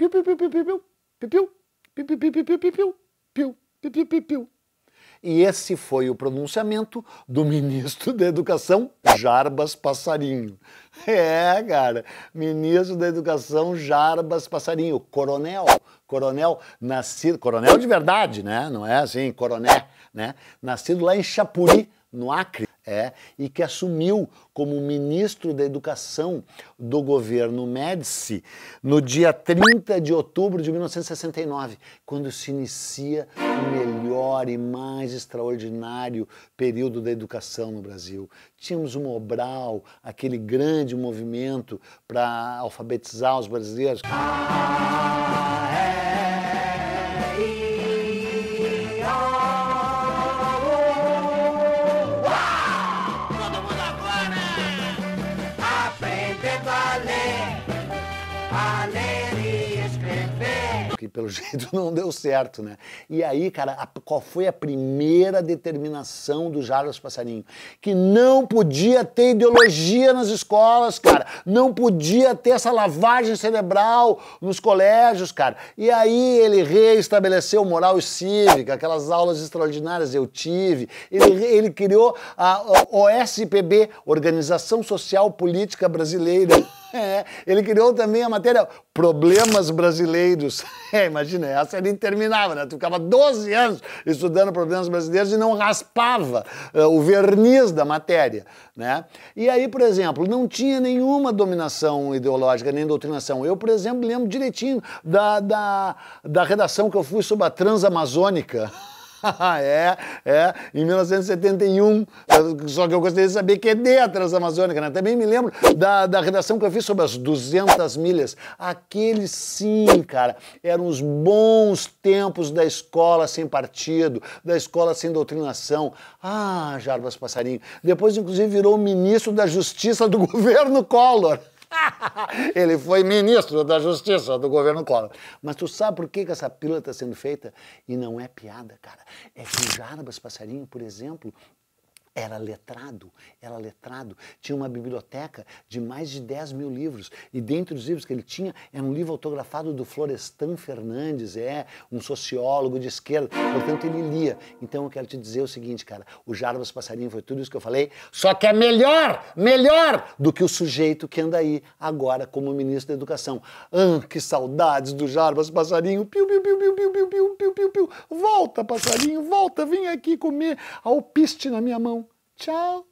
Piu, piu, piu, piu, piu, piu, piu, piu, piu, piu, piu, piu, piu, piu, piu, piu, piu, piu. E esse foi o pronunciamento do ministro da Educação, Jarbas Passarinho. É, cara, ministro da Educação, Jarbas Passarinho, coronel, coronel, nascido, coronel de verdade, né? Não é assim, coroné, né? Nascido lá em Chapuri, no Acre, é, e que assumiu como ministro da Educação do governo Médici no dia 30 de outubro de 1969, quando se inicia o melhor e mais extraordinário período da educação no Brasil. Tínhamos o Mobral, aquele grande movimento para alfabetizar os brasileiros. que pelo jeito não deu certo, né? E aí, cara, a, qual foi a primeira determinação do Jarbas Passarinho? Que não podia ter ideologia nas escolas, cara. Não podia ter essa lavagem cerebral nos colégios, cara. E aí ele reestabeleceu moral e cívica, aquelas aulas extraordinárias eu tive. Ele, ele criou a OSPB, Organização Social Política Brasileira. É, ele criou também a matéria Problemas Brasileiros. É, imagina, essa era interminável, né? Tu ficava 12 anos estudando problemas brasileiros e não raspava uh, o verniz da matéria, né? E aí, por exemplo, não tinha nenhuma dominação ideológica, nem doutrinação. Eu, por exemplo, lembro direitinho da, da, da redação que eu fui sobre a Transamazônica. é, é, em 1971. Eh, só que eu gostaria de saber que é de a Transamazônica, né? Também me lembro da, da redação que eu fiz sobre as 200 milhas. Aqueles sim, cara, eram os bons tempos da escola sem partido, da escola sem doutrinação. Ah, Jarbas Passarinho. Depois, inclusive, virou ministro da Justiça do governo Collor. Ele foi ministro da Justiça do governo Collor. Mas tu sabe por que, que essa pílula está sendo feita? E não é piada, cara. É que o Jarbas Passarinho, por exemplo, era letrado, era letrado. Tinha uma biblioteca de mais de 10 mil livros. E dentre os livros que ele tinha, era um livro autografado do Florestan Fernandes, é um sociólogo de esquerda. Portanto, ele lia. Então, eu quero te dizer o seguinte, cara. O Jarbas Passarinho foi tudo isso que eu falei, só que é melhor, melhor do que o sujeito que anda aí agora como ministro da Educação. Ah, que saudades do Jarbas Passarinho. Piu, piu, piu, piu, piu, piu, piu, piu, piu. Volta, passarinho, volta. Vem aqui comer alpiste na minha mão. Ciao.